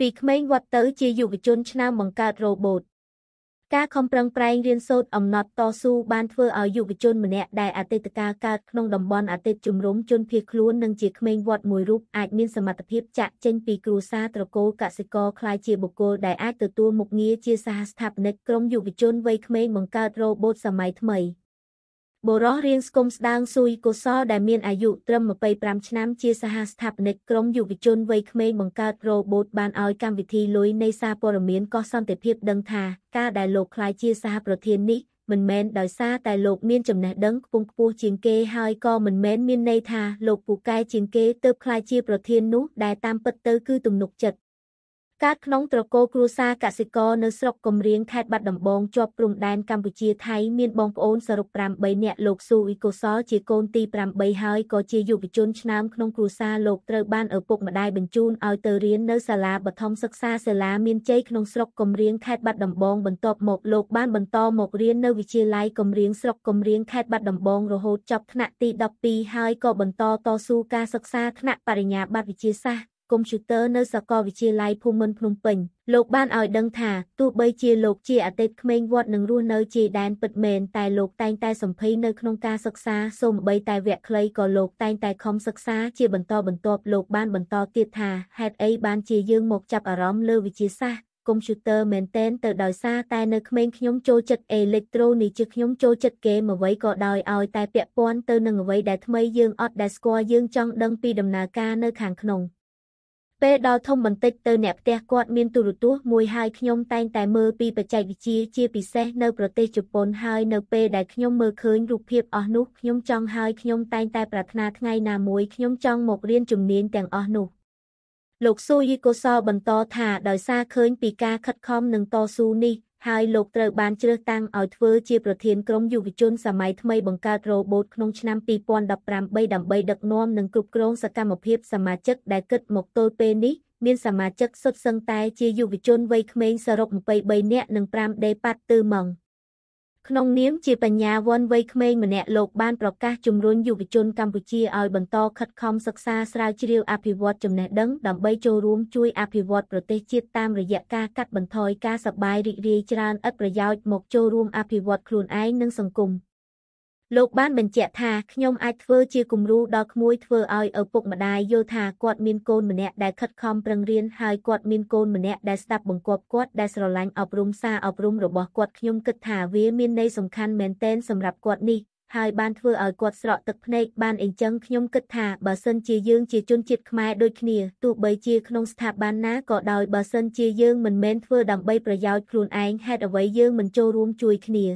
ពីក្មេងវត្តទៅជាយុវជនឆ្នាំបង្កើតរ៉ូបូតការខំប្រឹងប្រែងរៀនសូត្រអំណត់តស៊ូបានធ្វើឲ្យយុវជនម្នាក់ដែលអតីតកាលកើតក្នុងតំបន់អតីតជំរំជនភៀសខ្លួននិងជាក្មេងវត្តមួយរូបអាចមានសមត្ថភាពចាក់ចេញពីគ្រួសារត្រកូលកសិករក្លាយជាបុគ្គលដែលអាចទទួលមុខងារជាសហស្ថាបនិកក្រុមយុវជនវ័យក្មេងបង្កើតរ៉ូបូតសម័យថ្មី។បុរសរៀងស្គមស្ដាងស៊ុយកុសលដែលមានអាយុត្រឹម25ឆ្នាំជាសហស្ថាបនិកក្រុមយុវជនវ័យក្មេងបង្កើតរ៉ូបូតបានឲ្យកម្មវិធីលុយនៃសារព័ត៌មានកោះសន្តិភាពដឹងថាការដែលលោកខ្លាយជាសហប្រធាននេះ មិនមែនដោយសារតែលោកមានចំណេះដឹងខ្ពង់ខ្ពស់ជាងគេហើយក៏មិនមែនមានន័យថាលោកពូកែ ជាងគេទើបខ្លាយជាប្រធាននោះដែលតាមពិតទៅគឺទំនុកចិត្តកើតក្នុងត្រកូលគ្រួសារកសិករនៅស្រុកកំរៀងខេត្តបាត់ដំបងជាប់ព្រំដែនកម្ពុជាថៃមានបងប្អូនសរុប8នាក់លោកស៊ូអ៊ីកូសលជាកូនទី8ហើយក៏ជាយុវជនឆ្នាំក្នុងគ្រួសារលោកត្រូវបានឪពុកម្ដាយបញ្ជូនឲ្យទៅរៀននៅសាលាបឋមសិក្សាសាលាមានជ័យក្នុងស្រុកកំរៀងខេត្តបាត់ដំបងបន្ទាប់មកលោកបានបន្តមករៀននៅវិទ្យាល័យកំរៀងស្រុកកំរៀងខេត្តបាត់ដំបងរហូតចប់ថ្នាក់ទី12ហើយក៏បន្តតស៊ូការសិក្សាថ្នាក់បរិញ្ញាបត្រវិទ្យាសាស្ត្រកុំព្យូទ័រនៅសាកលវិទ្យាល័យភូមិន្ទភ្នំពេញលោកបានឲ្យដឹងថាទោះបីជាលោកជាអតីតក្មេងវត្តនឹងរស់នៅជាដែនពិតមែនតែលោកតែងតែសម្ភ័យនៅក្នុងការសិក្សាសូម្បីតែវគ្គខ្លីក៏លោកតែងតែខំសិក្សាជាបន្តបន្ទាប់លោកបានបន្តទៀតថាហេតុអីបានជាយើងមកចាប់អារម្មណ៍លើវិទ្យាសាស្ត្រកុំព្យូទ័រមែនតែនទៅដោយសារតែនៅក្មេងខ្ញុំចូលចិត្តអេលិចត្រូនិកជាខ្ញុំចូលចិត្តគេមកអ្វីក៏ដោយឲ្យតែពាក់ព័ន្ធទៅនឹងអ្វីដែលថ្មីយើងអត់ដែលស្គាល់យើងចង់ដឹងពីដំណើរការនៅ ខាងក្នុងពេលដល់ធំបន្តិចទៅអ្នកផ្ទះគាត់មានទូរទស្សន៍មួយហើយខ្ញុំតែងតែមើលពីបច្ចេកវិទ្យាជា ពិសេសនៅប្រទេសជប៉ុនហើយនៅពេលដែលខ្ញុំមើលឃើញរូបភាពអស់នោះខ្ញុំចង់ហើយខ្ញុំតែងតែប្រាថ្នាថ្ងៃណាមួយខ្ញុំចង់មករៀនជំនាញទាំងអស់នោះលោកស៊ូយីកូសលបន្តថាដោយសារឃើញ ពីការខិតខំនិងតស៊ូនេះហើយលោកត្រូវបានជ្រើសតាំងឲ្យធ្វើជាប្រធានក្រុមយុវជនសម័យថ្មីបង្កើតរបូតក្នុងឆ្នាំ2018ដើម្បីដឹកនាំនិងគ្រប់គ្រងសកម្មភាពសមាជិកដែលគិតមកទល់ពេលនេះមានសមាជិកសុទ្ធសឹងតែជាយុវជនវ័យក្មេងសរុប23នាក់និង5ដេប៉ាត់ទឺម៉ង។ក្នុងនាមជាបញ្ញាវន្តវ័យក្មេងម្នាក់លោកបានប្រកាសជំរុញយុវជនកម្ពុជាឲ្យបន្តខិតខំសិក្សាស្រាវជ្រាវអភិវឌ្ឍចំណេះដឹងដើម្បីចូលរួមជួយអភិវឌ្ឍប្រទេសជាតិតាមរយៈការកាត់បន្ថយការសបាយរីករាយច្រើនឥតប្រយោជន៍មកចូលរួមអភិវឌ្ឍខ្លួនឯងនិងសង្គម។លោកបានបញ្ជាក់ថាខ្ញុំអាចធ្វើជាគំរូដល់ក្មួយធ្វើឲ្យឪពុកម្ដាយយល់ថាគាត់មានកូនម្នាក់ដែលខិតខំប្រឹងរៀនហើយគាត់មានកូនម្នាក់ដែលស្ដាប់បង្គាប់គាត់ដែលស្រឡាញ់អប់រំសារអប់រំរបស់គាត់ខ្ញុំគិតថាវាមានន័យសំខាន់មែនទែនសម្រាប់គាត់នេះហើយបានធ្វើឲ្យគាត់ស្រក់ទឹកភ្នែកបានអីចឹងខ្ញុំគិតថាបើសិនជាយើងជាជនជាតិខ្មែរដូចគ្នាទោះបីជាក្នុងស្ថាប័នណាក៏ដោយបើសិនជាយើងមិនមែនធ្វើដើម្បីប្រយោជន៍ខ្លួនឯងហេតុអ្វីយើងមិនចូលរួមជួយគ្នា